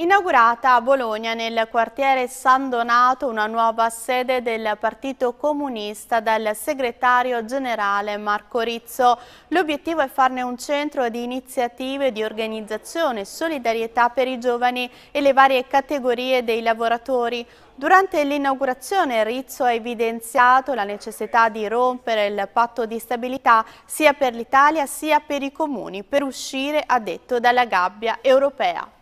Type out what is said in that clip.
Inaugurata a Bologna nel quartiere San Donato una nuova sede del Partito Comunista dal segretario generale Marco Rizzo. L'obiettivo è farne un centro di iniziative di organizzazione e solidarietà per i giovani e le varie categorie dei lavoratori. Durante l'inaugurazione Rizzo ha evidenziato la necessità di rompere il patto di stabilità sia per l'Italia sia per i comuni per uscire, ha detto, dalla gabbia europea.